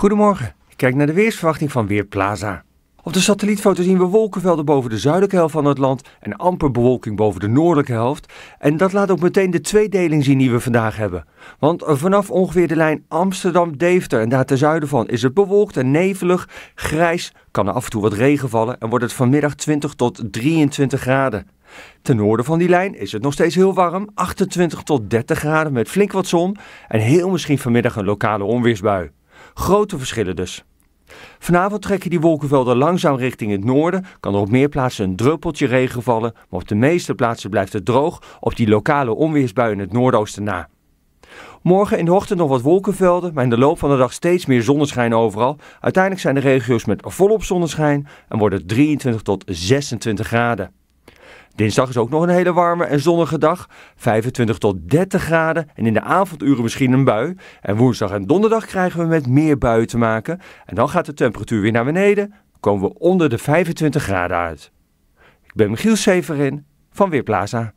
Goedemorgen, ik kijk naar de weersverwachting van Weerplaza. Op de satellietfoto zien we wolkenvelden boven de zuidelijke helft van het land en amper bewolking boven de noordelijke helft. En dat laat ook meteen de tweedeling zien die we vandaag hebben. Want eh, vanaf ongeveer de lijn Amsterdam-Deventer en daar ten zuiden van is het bewolkt en nevelig, grijs, kan er af en toe wat regen vallen en wordt het vanmiddag 20 tot 23 graden. Ten noorden van die lijn is het nog steeds heel warm, 28 tot 30 graden met flink wat zon en heel misschien vanmiddag een lokale onweersbui. Grote verschillen dus. Vanavond trekken die wolkenvelden langzaam richting het noorden. Kan er op meer plaatsen een druppeltje regen vallen, maar op de meeste plaatsen blijft het droog op die lokale onweersbui in het noordoosten na. Morgen in de ochtend nog wat wolkenvelden, maar in de loop van de dag steeds meer zonneschijn overal. Uiteindelijk zijn de regio's met volop zonneschijn en worden 23 tot 26 graden. Dinsdag is ook nog een hele warme en zonnige dag, 25 tot 30 graden en in de avonduren misschien een bui. En woensdag en donderdag krijgen we met meer buien te maken en dan gaat de temperatuur weer naar beneden, komen we onder de 25 graden uit. Ik ben Michiel Severin van Weerplaza.